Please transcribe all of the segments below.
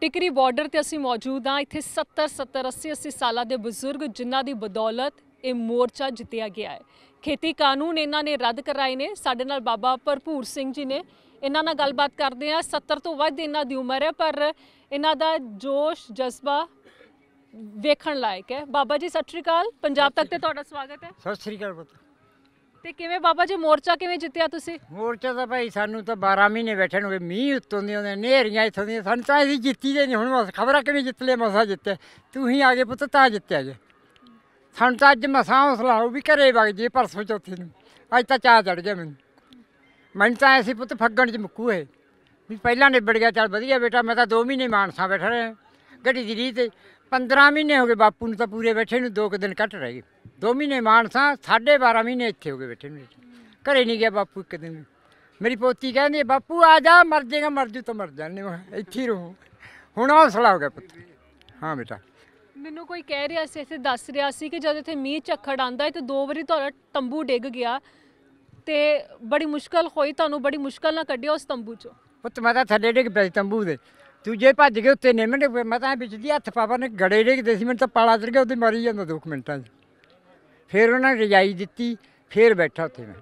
Tikri border ਤੇ ਅਸੀਂ ਮੌਜੂਦ ਆ ਇੱਥੇ 70 70 80 80 ਸਾਲਾਂ ਦੇ ਬਜ਼ੁਰਗ ਜਿਨ੍ਹਾਂ ਦੀ ਬਦੌਲਤ ਇਹ ਮੋਰਚਾ ਜਿੱਤਿਆ ਗਿਆ ਹੈ ਖੇਤੀ ਕਾਨੂੰਨ ਇਹਨਾਂ ਨੇ ਰੱਦ ਕਰਾਏ ਨੇ ਸਾਡੇ ਨਾਲ ਬਾਬਾ ਭਰਪੂਰ ਸਿੰਘ ਜੀ ਨੇ ਇਹਨਾਂ ਨਾਲ ਗੱਲਬਾਤ ਕਰਦੇ ਆ 70 ਤੋਂ ਵੱਧ ਇਹਨਾਂ ਦੀ ਉਮਰ ਹੈ ਪਰ ਇਹਨਾਂ ਦਾ ਜੋਸ਼ ਜਜ਼ਬਾ ਵੇਖਣ ਲਾਇਕ ਹੈ ਬਾਬਾ ਜੀ ਸਤਿ ਸ਼੍ਰੀ ਅਕਾਲ ਪੰਜਾਬ ਤੱਕ ਤੇ ਤੁਹਾਡਾ ਸਵਾਗਤ ਹੈ ਸਤਿ ਸ਼੍ਰੀ ਅਕਾਲ ਪੁੱਤ ਤੇ ਕਿਵੇਂ ਬਾਬਾ ਜੀ ਮੋਰਚਾ ਕਿਵੇਂ ਜਿੱਤਿਆ ਤੁਸੀਂ ਮੋਰਚਾ ਤਾਂ ਭਾਈ ਸਾਨੂੰ ਤਾਂ 12 ਮਹੀਨੇ ਬੈਠਣ ਹੋਏ ਮੀਂਹ ਉੱਤੋਂ ਦੀ ਆਉਂਦੇ ਨੇਰੀਆਂ ਇੱਥੋਂ ਦੀ ਸਾਨੂੰ ਤਾਂ ਇਹਦੀ ਜਿੱਤੀ ਦੇ ਨਹੀਂ ਹੁਣ ਖਬਰਾਂ ਕਿਵੇਂ ਜਿੱਤ ਲਿਆ ਮਸਾ ਜਿੱਤੇ ਤੂੰ ਹੀ ਆਗੇ ਪੁੱਤ ਤਾਂ ਜਿੱਤਿਆ ਜੇ ਸਾਨੂੰ ਤਾਂ ਅੱਜ ਮਸਾ ਹੌਸਲਾ ਹੋ ਵੀ ਘਰੇ ਵਗ ਜੇ ਪਰਸੋਂ ਚੌਥੀ ਨੂੰ ਅੱਜ ਤਾਂ ਚਾਹ ਚੜ ਗਿਆ ਮੈਨੂੰ ਮੈਂ ਤਾਂ ਐਸੀ ਪੁੱਤ ਫੱਗਣ ਚ ਮੁੱਕੂ ਹੈ ਵੀ ਪਹਿਲਾਂ ਨਿਬੜ ਗਿਆ ਚੱਲ ਵਧੀਆ ਬੇਟਾ ਮੈਂ ਤਾਂ 2 ਮਹੀਨੇ ਮਾਨਸਾ ਬੈਠ ਰਿਹਾ ਗੱਡੀ ਦੀ ਰੀਤ 15 ਮਹੀਨੇ ਹੋ ਗਏ ਬਾਪੂ ਨੂੰ ਤਾਂ ਪੂਰੇ ਬੈਠੇ ਨੂੰ 2 ਦਿਨ ਕੱਟ ਰਹੇ ਦੋ ਮਹੀਨੇ ਮਾਨਸਾ 12 ਮਹੀਨੇ ਇੱਥੇ ਹੋ ਗਏ ਬੈਠੇ ਨੇ ਘਰੇ ਨਹੀਂ ਗਿਆ ਬਾਪੂ ਇੱਕ ਦਿਨ ਮੇਰੀ ਪੋਤੀ ਕਹਿੰਦੀ ਬਾਪੂ ਆ ਜਾ ਮਰ ਜੇਗਾ ਮਰ ਜੂ ਤਾਂ ਮਰ ਜਾਣੇ ਇੱਥੇ ਰਹੋ ਹੁਣ ਹੌਸਲਾ ਹੋ ਗਿਆ ਪੁੱਤ ਹਾਂ ਬੇਟਾ ਮੈਨੂੰ ਕੋਈ ਕਹਿ ਰਿਹਾ ਸੀ ਇੱਥੇ ਦੱਸ ਰਿਹਾ ਸੀ ਕਿ ਜਦ ਇੱਥੇ ਮੀਂਹ ਝੱਖੜ ਆਂਦਾ ਹੈ ਤੇ ਦੋ ਵਾਰੀ ਤੁਹਾਡਾ ਤੰਬੂ ਡਿੱਗ ਗਿਆ ਤੇ ਬੜੀ ਮੁਸ਼ਕਲ ਹੋਈ ਤੁਹਾਨੂੰ ਬੜੀ ਮੁਸ਼ਕਲ ਨਾਲ ਕੱਢਿਆ ਉਸ ਤੰਬੂ ਚੋਂ ਪੁੱਤ ਮੈਂ ਤਾਂ ਥੱਲੇ ਡਿੱਗ ਪਿਆ ਤੰਬੂ ਦੇ ਤੂੰ ਜੇ ਭੱਜ ਕੇ ਉੱਤੇ ਨਿਮਣ ਮੈਂ ਤਾਂ ਵਿੱਚ ਦੀ ਹੱਥ ਪਾਵਾ ਨੇ ਗੜੇ ਡਿੱਗਦੇ ਸੀ ਮੈਨੂੰ ਤਾਂ ਪਾਲਾ ਚੜ ਗਿਆ ਉਹਦੀ ਮਰੀ ਜਾਂਦਾ 2 ਮਿੰਟਾਂ 'ਚ ਫਿਰ ਉਹਨਾਂ ਨੇ ਰਜਾਈ ਦਿੱਤੀ ਫਿਰ ਬੈਠਾ ਉੱਥੇ ਮੈਂ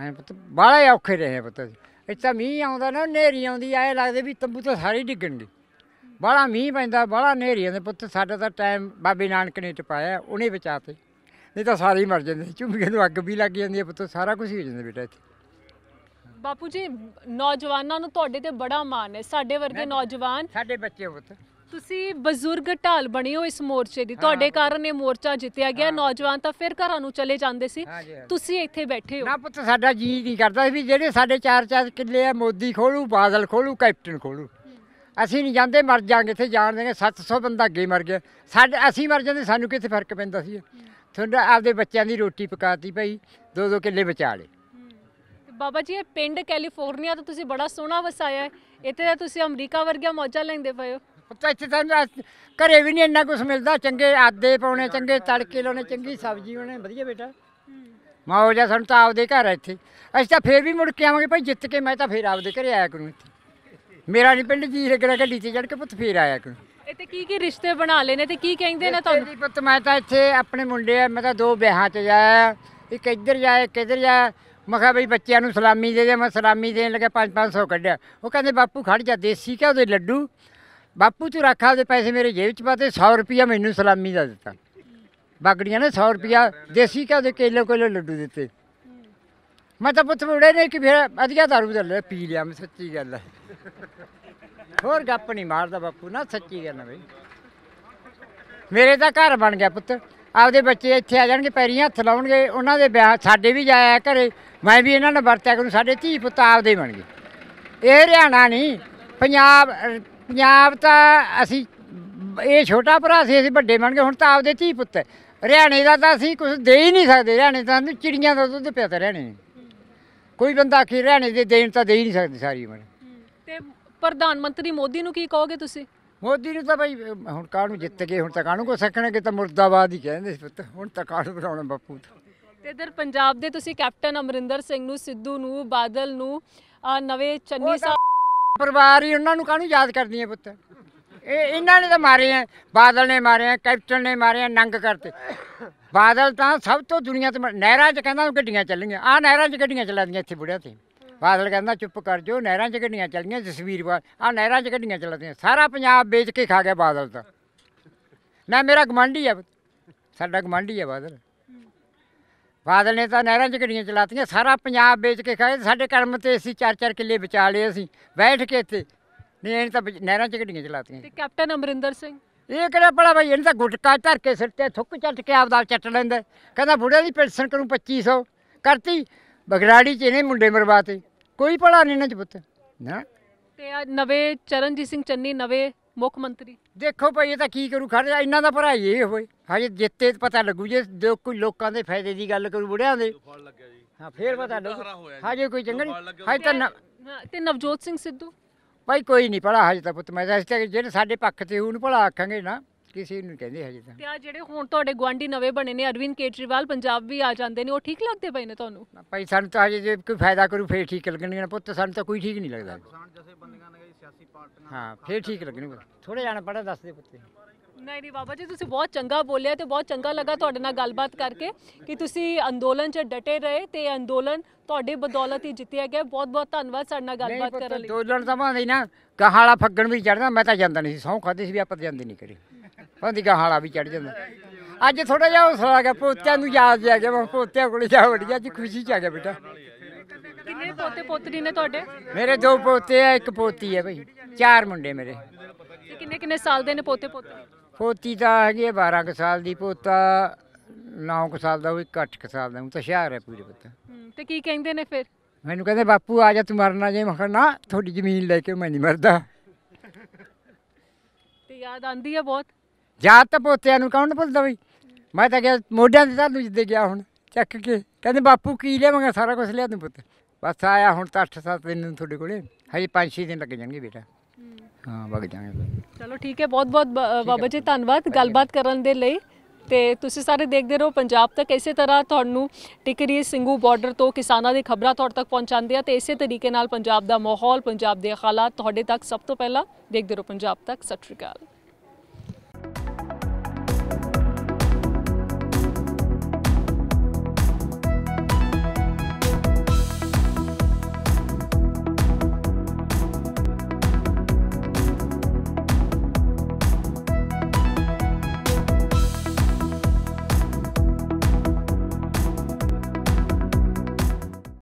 ਹਾਂ ਪੁੱਤ ਬਾਹਲੇ ਔਖੇ ਰਹੇ ਪੁੱਤ ਇੱਥੇ ਮੀਂਹ ਆਉਂਦਾ ਨਾ ਨੇਰੀ ਆਉਂਦੀ ਐ ਲੱਗਦੇ ਵੀ ਤੰਬੂ ਤਾਂ ਸਾਰੇ ਡਿੱਗਣਗੇ ਬਾਹਲਾ ਮੀਂਹ ਪੈਂਦਾ ਬਾਹਲਾ ਨੇਰੀ ਆਉਂਦੇ ਪੁੱਤ ਸਾਡਾ ਤਾਂ ਟਾਈਮ ਬਾਬੇ ਨਾਨਕ ਨੇ ਟਪਾਇਆ ਉਹਨੇ ਬਚਾਤੇ ਨਹੀਂ ਤਾਂ ਸਾਰੇ ਮਰ ਜਾਂਦੇ ਝੁੰਬੀਆਂ ਨੂੰ ਅੱਗ ਵੀ ਲੱਗ ਜਾਂਦੀ ਹੈ ਪੁੱਤ ਸਾਰਾ ਕੁਝ ਹੋ ਜਾਂਦਾ ਬੇਟਾ ਇੱਥੇ ਬਾਪੂ ਜੀ ਨੌਜਵਾਨਾਂ ਨੂੰ ਤੁਹਾਡੇ ਤੇ ਬੜਾ ਮਾਣ ਹੈ ਸਾਡੇ ਵਰਗੇ ਨੌਜਵਾਨ ਸਾਡੇ ਬੱਚੇ ਪੁੱਤ ਤੁਸੀਂ ਬਜ਼ੁਰਗ ਢਾਲ ਬਣੇ ਹੋ ਇਸ ਮੋਰਚੇ ਦੀ ਤੁਹਾਡੇ ਕਾਰਨ ਇਹ ਮੋਰਚਾ ਜਿੱਤਿਆ ਗਿਆ ਨੌਜਵਾਨ ਤਾਂ ਫਿਰ ਘਰਾਂ ਨੂੰ ਚਲੇ ਜਾਂਦੇ ਸੀ ਤੁਸੀਂ ਇੱਥੇ ਬੈਠੇ ਹੋ ਨਾ ਪੁੱਤ ਸਾਡਾ ਜੀ ਨਹੀਂ ਕਰਦਾ ਵੀ ਜਿਹੜੇ ਸਾਡੇ ਚਾਰ ਚਾਰ ਕਿੱਲੇ ਆ ਮੋਦੀ ਖੋਲੂ ਬਾਦਲ ਖੋਲੂ ਕੈਪਟਨ ਖੋਲੂ ਅਸੀਂ ਨਹੀਂ ਜਾਂਦੇ ਮਰ ਜਾਾਂਗੇ ਇੱਥੇ ਜਾਣ ਦੇਗੇ 700 ਬੰਦਾ ਅੱਗੇ ਮਰ ਗਿਆ ਸਾਡੇ ਅਸੀਂ ਮਰ ਜਾਂਦੇ ਸਾਨੂੰ ਕਿੱਥੇ ਫਰਕ ਪੈਂਦਾ ਸੀ ਤੁਹਾਡਾ ਆਪਦੇ ਬੱਚਿਆਂ ਦੀ ਰੋਟੀ ਪਕਾਤੀ ਭਾਈ ਦੋ ਦੋ ਕਿੱਲੇ ਬਚਾ ਲੇ ਤੇ ਬਾਬਾ ਜੀ ਇਹ ਪਿੰਡ ਕੈਲੀਫੋਰਨੀਆ ਤੋਂ ਤੁਸੀਂ ਬੜਾ ਸੋਹਣਾ ਵਸਾਇਆ ਹੈ ਇੱਥੇ ਤਾਂ ਤੁਸੀਂ ਅਮਰੀਕਾ ਵਰਗਾ ਮੌਜਾ ਲੈਂਦੇ ਪਏ ਹੋ ਇੱਥੇ ਤਾਂ ਘਰੇ ਵੀ ਨਹੀਂ ਇੰਨਾ ਕੁਝ ਮਿਲਦਾ ਚੰਗੇ ਆਦੇ ਪਾਉਣੇ ਚੰਗੇ ਤੜਕੇ ਲਾਉਣੇ ਚੰਗੀ ਸਬਜ਼ੀ ਬਣਾਉਣੇ ਵਧੀਆ ਬੇਟਾ ਮੌਜ ਆ ਸਾਨੂੰ ਤਾਂ ਆਪਦੇ ਘਰ ਆ ਇੱਥੇ ਅਸੀਂ ਤਾਂ ਫੇਰ ਵੀ ਮੁੜ ਕੇ ਆਵਾਂਗੇ ਭਾਈ ਜਿੱਤ ਕੇ ਮੈਂ ਤਾਂ ਫੇਰ ਆਪਦੇ ਘਰੇ ਆਇਆ ਕਰੂੰ ਇੱਥੇ ਮੇਰਾ ਨਹੀਂ ਪਿੰਡ ਜੀ ਰਗੜਾ ਗੱਡੀ ਤੇ ਚੜ ਕੇ ਪੁੱਤ ਫੇਰ ਆਇਆ ਕਰੂੰ ਇੱਥੇ ਕੀ ਕੀ ਰਿਸ਼ਤੇ ਬਣਾ ਲੈਨੇ ਤੇ ਕੀ ਕਹਿੰਦੇ ਨੇ ਤੁਹਾਨੂੰ ਪੁੱਤ ਮੈਂ ਤਾਂ ਇੱਥੇ ਆਪਣੇ ਮੁੰਡੇ ਆ ਮੈਂ ਤਾਂ ਦੋ ਵਿਆਹਾਂ 'ਚ ਜਾਇਆ ਇੱਕ ਇੱਧਰ ਜਾਇਆ ਇੱਕ ਇੱਧਰ ਜਾਇਆ ਮਖਾ ਬਈ ਬੱਚਿਆਂ ਨੂੰ ਸਲਾਮੀ ਦੇ ਦੇ ਮੈਂ ਸਲਾਮੀ ਦੇਣ ਲੱਗਾ 5-500 ਕੱਢਿਆ ਉਹ ਕਹਿੰਦੇ ਬਾਪੂ ਖੜ ਜਾ ਦੇਸੀ ਕਿਉਂ ਦੇ ਲੱਡੂ ਬਾਪੂ ਤੂੰ ਰੱਖ ਆਪਦੇ ਪੈਸੇ ਮੇਰੇ ਜੇਬ 'ਚ ਪਾ ਤੇ 100 ਰੁਪਿਆ ਮੈਨੂੰ ਸਲਾਮੀ ਦਾ ਦਿੱਤਾ ਬਾਗੜੀਆਂ ਨੇ 100 ਰੁਪਿਆ ਦੇਸੀ ਘਿਓ ਦੇ ਕੇਲੇ ਕੋਲੇ ਲੱਡੂ ਦਿੱਤੇ ਮੈਂ ਤਾਂ ਪੁੱਤ ਬੁੜੇ ਨੇ ਕਿ ਫਿਰ ਅਧਿਆ ਦਾਰੂ ਦੇ ਲੈ ਪੀ ਲਿਆ ਮੈਂ ਸੱਚੀ ਗੱਲ ਹੈ ਹੋਰ ਗੱਪ ਨਹੀਂ ਮਾਰਦਾ ਬਾਪੂ ਨਾ ਸੱਚੀ ਗੱਲ ਹੈ ਬਈ ਮੇਰੇ ਤਾਂ ਘਰ ਬਣ ਗਿਆ ਪੁੱਤ ਆਪਦੇ ਬੱਚੇ ਇੱਥੇ ਆ ਜਾਣਗੇ ਪੈਰੀਆਂ ਹੱਥ ਲਾਉਣਗੇ ਉਹਨਾਂ ਦੇ ਵਿਆਹ ਸਾਡੇ ਵੀ ਜਾਇਆ ਘਰੇ ਮੈਂ ਵੀ ਇਹਨਾਂ ਨਾਲ ਵਰਤਿਆ ਕਰੂੰ ਸਾਡੇ ਧੀ ਪੁੱਤ ਆਪਦੇ ਬਣ ਗਏ ਇਹ ਹਰਿਆਣਾ ਨਹੀਂ ਪੰਜਾਬ ਪੰਜਾਬ ਤਾਂ ਅਸੀਂ ਇਹ ਛੋਟਾ ਭਰਾ ਸੀ ਅਸੀਂ ਵੱਡੇ ਬਣ ਗਏ ਹੁਣ ਤਾਂ ਆਪਦੇ ਧੀ ਪੁੱਤ ਹਰਿਆਣੇ ਦਾ ਤਾਂ ਅਸੀਂ ਕੁਝ ਦੇ ਹੀ ਨਹੀਂ ਸਕਦੇ ਹਰਿਆਣੇ ਤਾਂ ਚਿੜੀਆਂ ਦਾ ਦੁੱਧ ਪਿਆ ਤਾਂ ਰਹਿਣੇ ਕੋਈ ਬੰਦਾ ਕੀ ਹਰਿਆਣੇ ਦੇ ਦੇਣ ਤਾਂ ਦੇ ਹੀ ਨਹੀਂ ਸਕਦੇ ਸਾਰੀ ਉਮਰ ਤੇ ਪ੍ਰਧਾਨ ਮੰਤਰੀ ਮੋਦੀ ਨੂੰ ਕੀ ਕਹੋਗੇ ਤੁਸੀਂ ਮੋਦੀ ਨੂੰ ਤਾਂ ਭਾਈ ਹੁਣ ਕਾਹਨੂੰ ਜਿੱਤ ਗਏ ਹੁਣ ਤਾਂ ਕਾਹਨੂੰ ਕੋ ਸਕਣਗੇ ਤਾਂ ਮੁਰਦਾਬਾਦ ਹੀ ਕਹਿੰਦੇ ਸੀ ਪੁੱਤ ਹੁਣ ਤਾਂ ਕਾਹਨੂੰ ਬਣਾਉਣਾ ਬਾਪੂ ਤੇ ਇਧਰ ਪੰਜਾਬ ਦੇ ਤੁਸੀਂ ਕੈਪਟਨ ਅਮਰਿੰਦਰ ਸਿੰਘ ਨੂੰ ਸਿੱਧੂ ਨੂੰ ਬਾਦਲ ਨੂੰ ਨਵੇਂ ਚੰਨੀ ਸਾਹਿਬ ਪਰਿਵਾਰ ਹੀ ਉਹਨਾਂ ਨੂੰ ਕਾਹਨੂੰ ਯਾਦ ਕਰਦੀ ਹੈ ਪੁੱਤ ਇਹ ਇਹਨਾਂ ਨੇ ਤਾਂ ਮਾਰੇ ਆ ਬਾਦਲ ਨੇ ਮਾਰੇ ਆ ਕੈਪਟਨ ਨੇ ਮਾਰੇ ਆ ਨੰਗ ਕਰਤੇ ਬਾਦਲ ਤਾਂ ਸਭ ਤੋਂ ਦੁਨੀਆ ਤੇ ਮਾ- ਨਹਿਰਾਂ 'ਚ ਕਹਿੰਦਾ ਗੱਡੀਆਂ ਚੱਲੀਆਂ ਆ ਨਹਿਰਾਂ 'ਚ ਗੱਡੀਆਂ ਚਲਾਦੀਆਂ ਇੱਥੇ ਬੁੜਿਆ ਤੇ ਬਾਦਲ ਕਹਿੰਦਾ ਚੁੱਪ ਕਰ ਜੋ ਨਹਿਰਾਂ 'ਚ ਗੱਡੀਆਂ ਚੱਲੀਆਂ ਜਸਵੀਰ ਬਾਦ ਆ ਨਹਿਰਾਂ 'ਚ ਗੱਡੀਆਂ ਚਲਾਦੀਆਂ ਸਾਰਾ ਪੰਜਾਬ ਵੇਚ ਕੇ ਖਾ ਗਿਆ ਬਾਦਲ ਤਾਂ ਨਾ ਮੇਰਾ ਗਮੰਡੀ ਆ ਸਾਡਾ ਗਮੰਡੀ ਆ ਬਾਦਲ ਬਾਦਲ ਨੇ ਤਾਂ ਨਹਿਰਾਂ 'ਚ ਗੱਡੀਆਂ ਚਲਾਤੀਆਂ ਸਾਰਾ ਪੰਜਾਬ ਵੇਚ ਕੇ ਖਾਏ ਸਾਡੇ ਕਰਮ ਤੇ ਅਸੀਂ ਚਾਰ ਚਾਰ ਕਿੱਲੇ ਵਿਚਾ ਲਏ ਅਸੀਂ ਬੈਠ ਕੇ ਇੱਥੇ ਨਹੀਂ ਇਹਨਾਂ ਤਾਂ ਨਹਿਰਾਂ 'ਚ ਗੱਡੀਆਂ ਚਲਾਤੀਆਂ ਤੇ ਕੈਪਟਨ ਅਮਰਿੰਦਰ ਸਿੰਘ ਇਹ ਕਿਹੜਾ ਪੜਾ ਭਾਈ ਇਹਨਾਂ ਤਾਂ ਗੁਟਕਾ ਧਰ ਕੇ ਸਿਰ ਤੇ ਥੁੱਕ ਚੱਟ ਕੇ ਆਪਦਾ ਚੱਟ ਲੈਂਦਾ ਕਹਿੰਦਾ ਬੁੜੇ ਦੀ ਪੈਨਸ਼ਨ ਕਰੂੰ 2500 ਕਰਤੀ ਬਗੜਾੜੀ 'ਚ ਇਹਨੇ ਮੁੰਡੇ ਮਰਵਾਤੇ ਕੋਈ ਪੜਾ ਨਹੀਂ ਇਹਨਾਂ 'ਚ ਪੁੱਤ ਨਾ ਤੇ ਆ ਨਵੇਂ ਚਰਨਜੀਤ ਸਿੰਘ ਚੰਨੀ ਨਵੇਂ ਮੁੱਖ ਮੰਤਰੀ ਦੇਖੋ ਭਾਈ ਇਹ ਤਾਂ ਕੀ ਕਰੂ ਖੜਿਆ ਇਹਨਾਂ ਦਾ ਭਰਾ ਹੀ ਇਹ ਹੋਏ ਹਜੇ ਜਿੱਤੇ ਪਤਾ ਲੱਗੂ ਜੇ ਕੋਈ ਲੋਕਾਂ ਦੇ ਫਾਇਦੇ ਦੀ ਗੱਲ ਕਰੂ ਬੁੜਿਆਂ ਦੇ ਲੱਗਿਆ ਜੀ ਹਾਂ ਫੇਰ ਪਤਾ ਲੱਗੂ ਹਜੇ ਕੋਈ ਚੰਗਾ ਨਹੀਂ ਹਜੇ ਤਾਂ ਹਾਂ, ਤੇ ਨਵਜੋਤ ਸਿੰਘ ਸਿੱਧੂ ਭਾਈ ਕੋਈ ਨਹੀਂ ਭਲਾ ਹਜੇ ਤਾਂ ਪੁੱਤ ਮੈਂ ਤਾਂ ਜਿਹੜੇ ਸਾਡੇ ਪੱਖ ਤੇ ਹੂਣ ਭਲਾ ਆਖਾਂਗੇ ਨਾ ਕਿਸੇ ਨੂੰ ਕਹਿੰਦੇ ਹਜੇ ਤਾਂ ਤੇ ਆ ਜਿਹੜੇ ਹੁਣ ਤੁਹਾਡੇ ਗਵਾਂਡੀ ਨਵੇਂ ਬਣੇ ਨੇ ਅਰਵਿੰਦ ਕੇਟਰੀਵਾਲ ਪੰਜਾਬ ਵੀ ਆ ਜਾਂਦੇ ਨੇ ਉਹ ਠੀਕ ਲੱਗਦੇ ਪਏ ਨੇ ਤੁਹਾਨੂੰ ਭਾਈ ਸਾਨੂੰ ਤਾਂ ਹਜੇ ਜੇ ਕੋਈ ਫਾਇਦਾ ਕਰੂ ਫੇਰ ਠੀਕ ਲੱਗਣਗੇ ਪੁੱਤ ਸਾਨੂੰ ਤਾਂ ਕੋਈ ਠੀਕ ਨਹੀਂ ਲੱਗਦਾ ਨੇ ਸਿਆਸੀ ਪਾਰਟੀਆਂ ਹਾਂ ਫੇਰ ਠੀਕ ਲੱਗਣਗੇ ਥੋੜੇ ਜਾਣਾ ਪੜਾ ਦੱਸ ਦੇ ਪੁੱਤੇ ਨਹੀਂ ਨਹੀਂ ਬਾਬਾ ਜੀ ਤੁਸੀਂ ਬਹੁਤ ਚੰਗਾ ਬੋਲਿਆ ਤੇ ਬਹੁਤ ਚੰਗਾ ਲੱਗਾ ਤੁਹਾਡੇ ਨਾਲ ਗੱਲਬਾਤ ਕਰਕੇ ਕਿ ਤੁਸੀਂ ਅੰਦੋਲਨ 'ਚ ਡਟੇ ਰਹੇ ਤੇ ਅੰਦੋਲਨ ਤੁਹਾਡੇ ਬਦੌਲਤ ਹੀ ਜਿੱਤਿਆ ਗਿਆ ਬਹੁਤ ਬਹੁਤ ਧੰਨਵਾਦ ਸਾਡੇ ਨਾਲ ਗੱਲਬਾਤ ਕਰਨ ਲਈ ਅੰਦੋਲਨ ਤਾਂ ਮਾਂ ਨਾ ਕਹਾਲਾ ਫੱਗਣ ਵੀ ਚੜਦਾ ਮੈਂ ਤਾਂ ਜਾਂਦਾ ਨਹੀਂ ਸੀ ਸੌਂ ਖਾਦੇ ਸੀ ਵੀ ਆਪਾਂ ਜਾਂਦੇ ਨਹੀਂ ਕਰੀ ਉਹਦੀ ਹਾਲਾ ਵੀ ਚੜ ਜਾਂਦਾ ਅੱਜ ਥੋੜਾ ਜਿਹਾ ਹੌਸਲਾ ਗਿਆ ਪੋਤਿਆਂ ਨੂੰ ਯਾਦ ਆ ਗਿਆ ਮੈਂ ਪੋਤਿਆਂ ਕੋਲ ਜਾ ਵੜੀ ਅੱਜ ਖੁਸ਼ੀ ਚ ਆ ਗਿਆ ਬੇਟਾ ਕਿੰਨੇ ਪੋਤੇ ਪੋਤਰੀ ਨੇ ਤੁਹਾਡੇ ਮੇਰੇ ਦੋ ਪੋਤੇ ਆ ਇੱਕ ਪੋਤੀ ਹੈ ਭਾਈ ਚਾਰ ਮੁੰਡੇ ਮੇਰੇ ਤੇ ਕਿੰਨੇ ਕਿੰਨੇ ਸਾਲ ਦੇ ਨੇ ਪੋਤੇ ਪੋਤਰੀ ਪੋਤੀ ਤਾਂ ਹੈਗੀ 12 ਸਾਲ ਦੀ ਪੋਤਾ 9 ਕੁ ਸਾਲ ਦਾ ਉਹ 8 ਕੁ ਸਾਲ ਦਾ ਉਹ ਤਾਂ ਸ਼ਹਿਰ ਹੈ ਪੂਰੇ ਪਤਾ ਤੇ ਕੀ ਕਹਿੰਦੇ ਨੇ ਫਿਰ ਮੈਨੂੰ ਕਹਿੰਦੇ ਬਾਪੂ ਆ ਜਾ ਤੂੰ ਮਰਨਾ ਜੇ ਮੈਂ ਨਾ ਤੁਹਾਡੀ ਜ਼ਮੀਨ ਲੈ ਕੇ ਮੈਂ ਨਹੀਂ ਮਰਦਾ ਤੇ ਯਾਦ ਆਂਦੀ ਹੈ ਬਹੁਤ ਜਾਂ ਤਾਂ ਪੋਤਿਆਂ ਨੂੰ ਕੌਣ ਭੁੱਲਦਾ ਬਈ ਮੈਂ ਤਾਂ ਗਿਆ ਮੋਢਿਆਂ ਤੇ ਤੁਹਾਨੂੰ ਜਿੱਦੇ ਗਿਆ ਹੁਣ ਚੱਕ ਕੇ ਕਹਿੰਦੇ ਬਾਪੂ ਕੀ ਲਿਆਵਾਂਗਾ ਸਾਰਾ ਕੁਝ ਲਿਆ ਤੂੰ ਪੁੱਤ ਬਸ ਆਇਆ ਹੁਣ ਤਾਂ 8-7 ਦਿਨ ਤੁਹਾਡੇ ਕੋਲੇ ਹਜੇ 5-6 ਦਿਨ ਲੱਗ ਜਾਣਗੇ ਬੇਟਾ ਹਾਂ ਵਗ ਜਾਣਗੇ ਚਲੋ ਠੀਕ ਹੈ ਬਹੁਤ ਬਹੁਤ ਬਾਬਾ ਜੀ ਧੰਨਵਾਦ ਗੱਲਬਾਤ ਕਰਨ ਦੇ ਲਈ ਤੇ ਤੁਸੀਂ ਸਾਰੇ ਦੇਖਦੇ ਰਹੋ ਪੰਜਾਬ ਤੱਕ ਇਸੇ ਤਰ੍ਹਾਂ ਤੁਹਾਨੂੰ ਟਿਕਰੀ ਸਿੰਘੂ ਬਾਰਡਰ ਤੋਂ ਕਿਸਾਨਾਂ ਦੀ ਖਬਰਾਂ ਤੁਹਾਡੇ ਤੱਕ ਪਹੁੰਚਾਉਂਦੇ ਆ ਤੇ ਇਸੇ ਤਰੀਕੇ ਨਾਲ ਪੰਜਾਬ ਦਾ ਮਾਹੌਲ ਪੰਜਾਬ ਦੇ ਹਾਲਾਤ ਤੁਹਾਡੇ ਤੱਕ ਸਭ ਤੋਂ ਪਹਿਲਾਂ ਦੇਖਦੇ ਰਹੋ ਪੰਜਾਬ ਤੱਕ ਸਤਿ ਸ਼੍ਰੀ ਅਕਾਲ